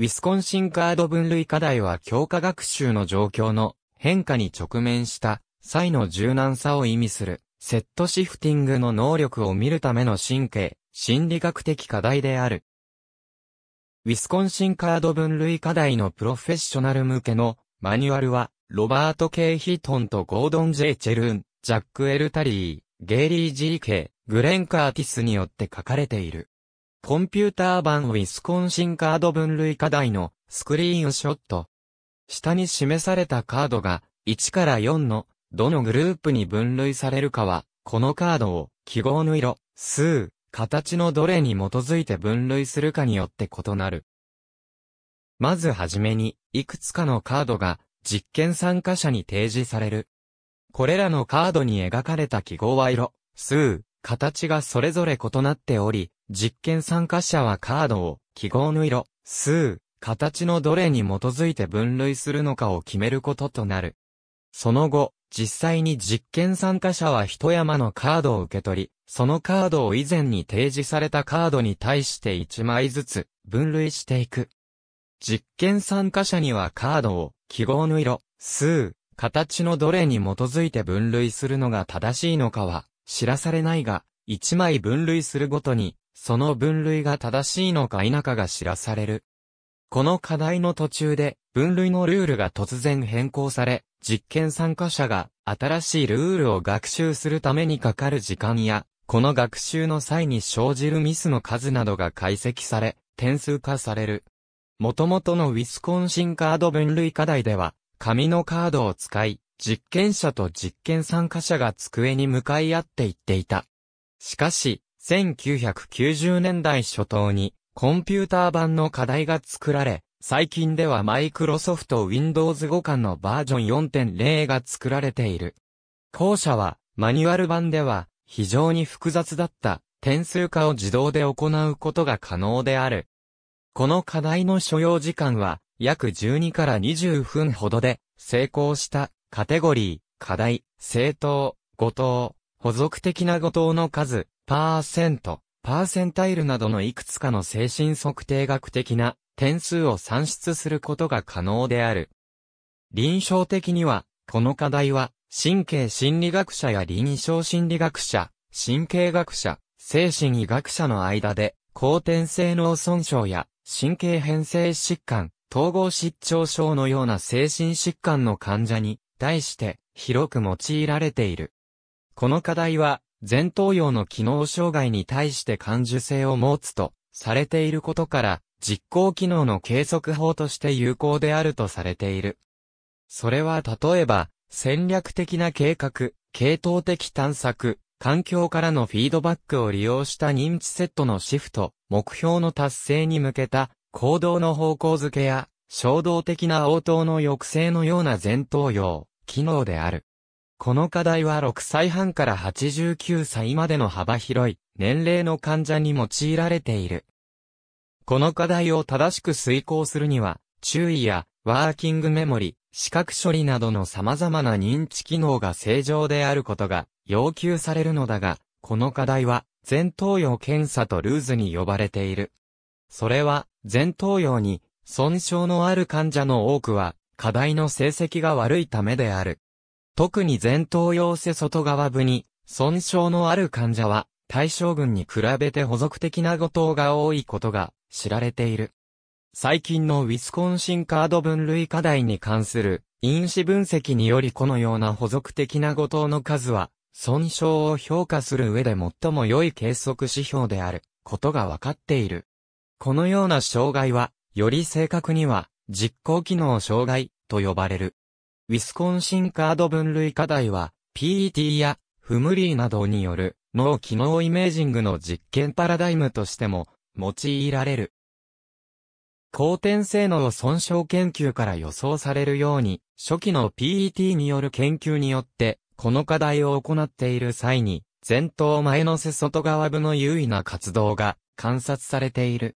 ウィスコンシンカード分類課題は強化学習の状況の変化に直面した際の柔軟さを意味するセットシフティングの能力を見るための神経、心理学的課題である。ウィスコンシンカード分類課題のプロフェッショナル向けのマニュアルは、ロバート・ケイ・ヒトンとゴードン・ジェイ・チェルーン、ジャック・エル・タリー、ゲイリー・ジー・ケイ、グレン・カーティスによって書かれている。コンピューター版ウィスコンシンカード分類課題のスクリーンショット。下に示されたカードが1から4のどのグループに分類されるかは、このカードを記号の色、数、形のどれに基づいて分類するかによって異なる。まずはじめに、いくつかのカードが実験参加者に提示される。これらのカードに描かれた記号は色、数、形がそれぞれ異なっており、実験参加者はカードを記号の色、数、形のどれに基づいて分類するのかを決めることとなる。その後、実際に実験参加者は一山のカードを受け取り、そのカードを以前に提示されたカードに対して1枚ずつ分類していく。実験参加者にはカードを記号の色、数、形のどれに基づいて分類するのが正しいのかは知らされないが、1枚分類するごとにその分類が正しいのか否かが知らされる。この課題の途中で、分類のルールが突然変更され、実験参加者が新しいルールを学習するためにかかる時間や、この学習の際に生じるミスの数などが解析され、点数化される。元々のウィスコンシンカード分類課題では、紙のカードを使い、実験者と実験参加者が机に向かい合っていっていた。しかし、1990年代初頭にコンピューター版の課題が作られ、最近ではマイクロソフト Windows 互換のバージョン4.0が作られている。後者はマニュアル版では非常に複雑だった点数化を自動で行うことが可能である。この課題の所要時間は約12から20分ほどで成功したカテゴリー、課題、正当、後藤。補足的な語答の数、パーセント、パーセンタイルなどのいくつかの精神測定学的な点数を算出することが可能である。臨床的には、この課題は、神経心理学者や臨床心理学者、神経学者、精神医学者の間で、後天性脳損傷や神経変性疾患、統合失調症のような精神疾患の患者に対して広く用いられている。この課題は、前頭葉の機能障害に対して感受性を持つと、されていることから、実行機能の計測法として有効であるとされている。それは例えば、戦略的な計画、系統的探索、環境からのフィードバックを利用した認知セットのシフト、目標の達成に向けた行動の方向づけや、衝動的な応答の抑制のような前頭葉、機能である。この課題は6歳半から89歳までの幅広い年齢の患者に用いられている。この課題を正しく遂行するには、注意やワーキングメモリ、視覚処理などの様々な認知機能が正常であることが要求されるのだが、この課題は前頭葉検査とルーズに呼ばれている。それは前頭葉に損傷のある患者の多くは課題の成績が悪いためである。特に前頭葉背外側部に、損傷のある患者は、対象群に比べて補足的な後頭が多いことが知られている。最近のウィスコンシンカード分類課題に関する因子分析によりこのような補足的な後頭の数は、損傷を評価する上で最も良い計測指標であることが分かっている。このような障害は、より正確には実行機能障害と呼ばれる。ウィスコンシンカード分類課題は、PET やフムリーなどによる脳機能イメージングの実験パラダイムとしても用いられる。後天性脳損傷研究から予想されるように、初期の PET による研究によって、この課題を行っている際に、前頭前の背外側部の優位な活動が観察されている。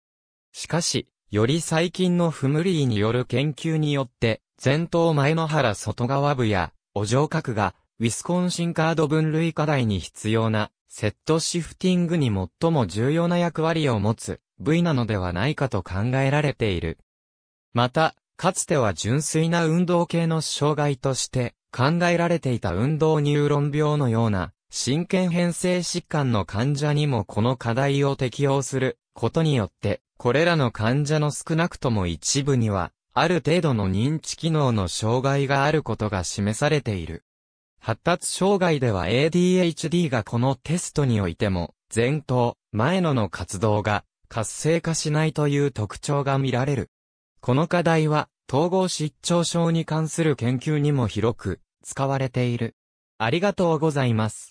しかし、より最近のフムリーによる研究によって、前頭前の原外側部や、お城角が、ウィスコンシンカード分類課題に必要な、セットシフティングに最も重要な役割を持つ部位なのではないかと考えられている。また、かつては純粋な運動系の障害として考えられていた運動ニューロン病のような神経変性疾患の患者にもこの課題を適用することによって、これらの患者の少なくとも一部にはある程度の認知機能の障害があることが示されている。発達障害では ADHD がこのテストにおいても、前頭、前野の活動が活性化しないという特徴が見られる。この課題は、統合失調症に関する研究にも広く使われている。ありがとうございます。